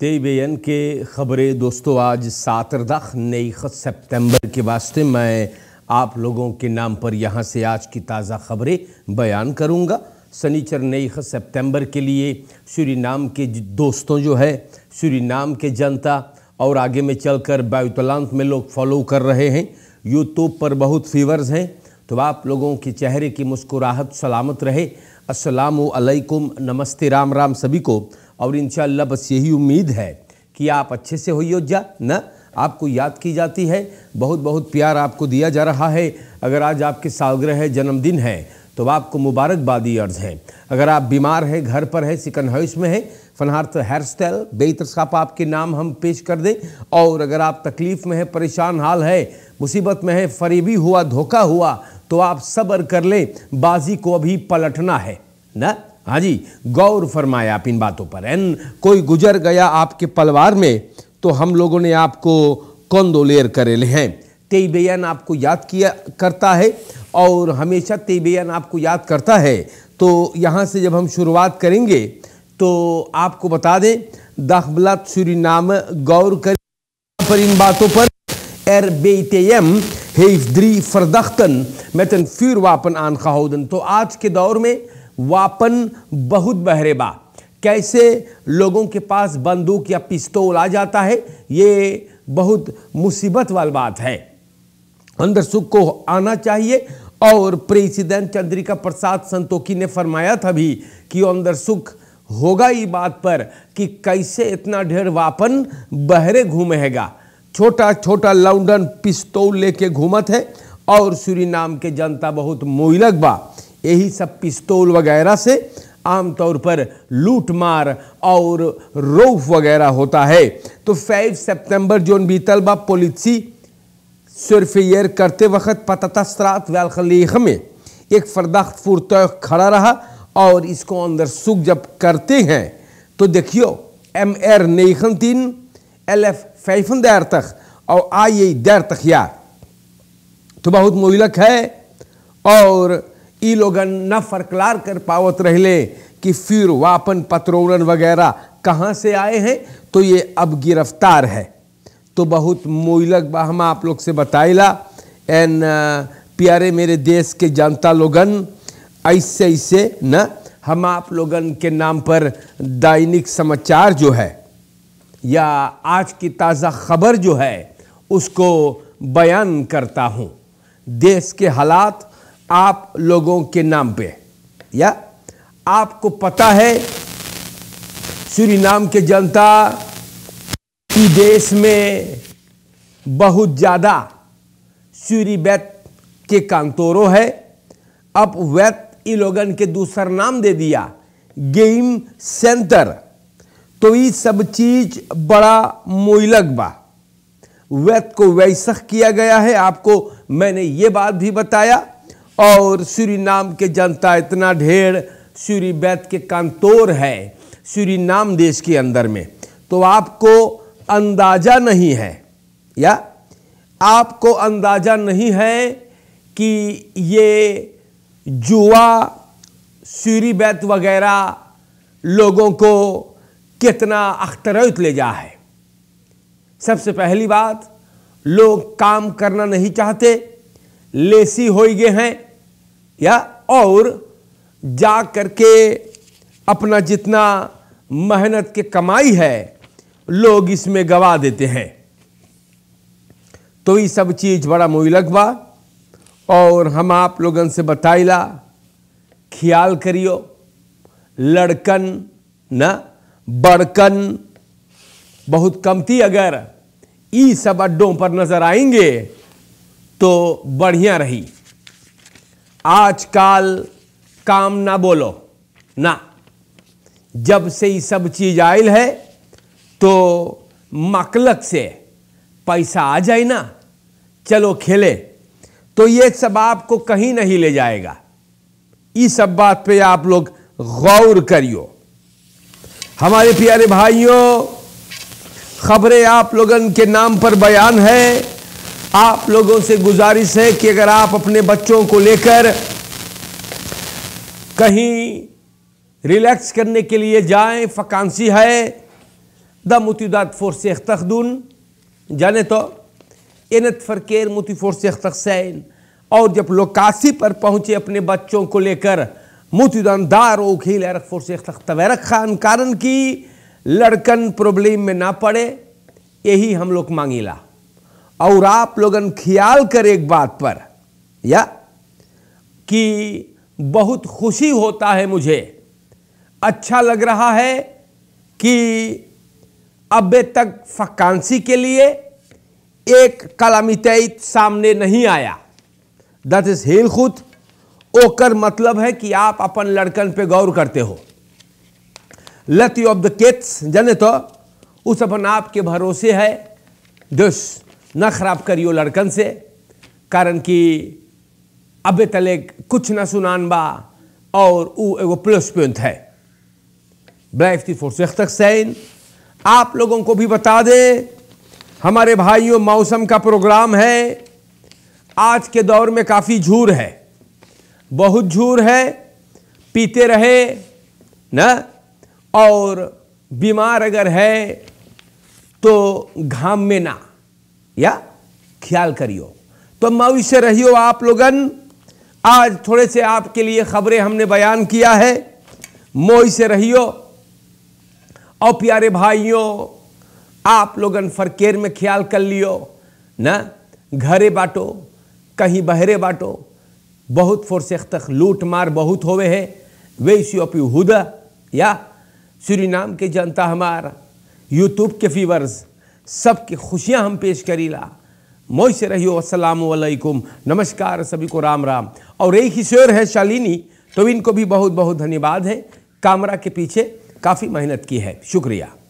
तेब N के ख़बरें दोस्तों आज सातरदख नई सितंबर के वास्ते मैं आप लोगों के नाम पर यहाँ से आज की ताज़ा खबरें बयान करूँगा सनीचर नई सितंबर के लिए श्री नाम के दोस्तों जो है श्री नाम के जनता और आगे में चलकर बायुतलांत में लोग फॉलो कर रहे हैं यूट्यूब पर बहुत फीवर्स हैं तो आप लोगों के चेहरे की मुस्कुराहट सलामत रहे असलकुम नमस्ते राम राम सभी को और इन बस यही उम्मीद है कि आप अच्छे से होइए जा न आपको याद की जाती है बहुत बहुत प्यार आपको दिया जा रहा है अगर आज आपके सालग्रह है जन्मदिन है तो आपको मुबारकबादी अर्ज है अगर आप बीमार हैं घर पर हैं सिकन हाउस में हैं फनहार्थ हेयर स्टाइल बेतरसाप आपके नाम हम पेश कर दें और अगर आप तकलीफ़ में हैं परेशान हाल है मुसीबत में है फरीबी हुआ धोखा हुआ तो आप सब्र कर लें बाजी को अभी पलटना है ना हाँ जी गौर फरमाया आप इन बातों पर एन कोई गुजर गया आपके पलवार में तो हम लोगों ने आपको कौन कौंदोलेर करे हैं तेबयान आपको याद किया करता है और हमेशा तेबयान आपको याद करता है तो यहाँ से जब हम शुरुआत करेंगे तो आपको बता दें सूरी नाम गौर कर पर इन बातों पर er BTM फरदख्तन मैं तन फिर वापन आन खाउदन तो आज के दौर में वापन बहुत बहरेबा कैसे लोगों के पास बंदूक या पिस्तौल आ जाता है ये बहुत मुसीबत वाली बात है अंदर सुख को आना चाहिए और प्रेसिडेंट चंद्रिका प्रसाद संतोखी ने फरमाया था भी कि अंदर सुख होगा ये बात पर कि कैसे इतना ढेर वापन बहरे घूमेगा छोटा छोटा लौंडन पिस्तौल लेके घूमत है और नाम के जनता बहुत मोइलक बा यही सब पिस्तौल वगैरह से आमतौर पर लूट मार और रोफ वगैरह होता है तो 5 सितंबर जोन भी तलबा पोलिसी सरफेयर करते वक्त पतता सरात वाल में एक फरदाख्त फुरत खड़ा रहा और इसको अंदर सुख जब करते हैं तो देखियो एम एर नेखन तीन एल एफ फैफन दैर तक और आई दैर तक यार तो बहुत मोहिलक है और ई लोगन न फरकलार कर पावत रहले कि फिर वापन पत्रोरन वगैरह कहाँ से आए हैं तो ये अब गिरफ्तार है तो बहुत मोइलक बा हम आप लोग से बताइला एन प्यारे मेरे देश के जनता लोगन ऐसे ऐसे न हम आप लोगन के नाम पर दैनिक समाचार जो है या आज की ताज़ा खबर जो है उसको बयान करता हूँ देश के हालात आप लोगों के नाम पे या आपको पता है श्री नाम के जनता की देश में बहुत ज़्यादा वैत के कांतोरों है अब वैत इलोगन के दूसरा नाम दे दिया गेम सेंटर तो ये सब चीज बड़ा मोइलक बा वैत को वैसख किया गया है आपको मैंने ये बात भी बताया और श्री नाम के जनता इतना ढेर श्री बैत के कांतोर है श्री नाम देश के अंदर में तो आपको अंदाज़ा नहीं है या आपको अंदाज़ा नहीं है कि ये जुआ सूरी बैत वगैरह लोगों को कितना अख्तरत ले जा है सबसे पहली बात लोग काम करना नहीं चाहते लेसी हो गए हैं या और जा करके अपना जितना मेहनत के कमाई है लोग इसमें गवा देते हैं तो ये सब चीज़ बड़ा मुई बा और हम आप लोगन से बताइला ख्याल करियो लड़कन न बड़कन बहुत कमती अगर ई सब अड्डों पर नज़र आएंगे तो बढ़िया रही आजकल काम ना बोलो ना जब से ये सब चीज आयल है तो मकलक से पैसा आ जाए ना चलो खेले तो ये सब आपको कहीं नहीं ले जाएगा ये सब बात पे आप लोग गौर करियो हमारे प्यारे भाइयों खबरें आप लोगन के नाम पर बयान है आप लोगों से गुजारिश है कि अगर आप अपने बच्चों को लेकर कहीं रिलैक्स करने के लिए जाएं फकानसी है द फोर से तखदून जाने तो इनत फ़रकेर मुती से तखसैन और जब लोग काशी पर पहुँचे अपने बच्चों को लेकर मुतदान दार फोर से फोर्स तवैरक खान कारण की लड़कन प्रॉब्लम में ना पड़े यही हम लोग मांगीला और आप लोगन ख्याल करें एक बात पर या कि बहुत खुशी होता है मुझे अच्छा लग रहा है कि अब तक फकांसी के लिए एक कलामित सामने नहीं आया दट इज हेल खुद ओकर मतलब है कि आप अपन लड़कन पे गौर करते हो लत ऑफ द केट्स जने तो उस अपन आपके भरोसे है दिस न ख़राब करियो लड़कन से कारण कि अब तले कुछ ना सुनान बा और वो एगो प्लस पॉइंट है ब्लैफ्टी फोर्स तक सैन आप लोगों को भी बता दें हमारे भाइयों मौसम का प्रोग्राम है आज के दौर में काफ़ी झूर है बहुत झूर है पीते रहे न और बीमार अगर है तो घाम में ना या ख्याल करियो तो मऊ से रहियो आप लोगन आज थोड़े से आपके लिए खबरें हमने बयान किया है मोई से रहियो और प्यारे भाइयों आप लोगन फरकेर में ख्याल कर लियो ना घरे बाटो कहीं बहरे बाटो बहुत फोर्सेख तक लूट मार बहुत होवे है वे अपी हुदा या नाम के जनता हमारा यूट्यूब के फीवर्स सबकी खुशियां खुशियाँ हम पेश करीला मोई से रहियो असलकुम नमस्कार सभी को राम राम और एक ही शोर है शालिनी तो इनको भी बहुत बहुत धन्यवाद है कामरा के पीछे काफ़ी मेहनत की है शुक्रिया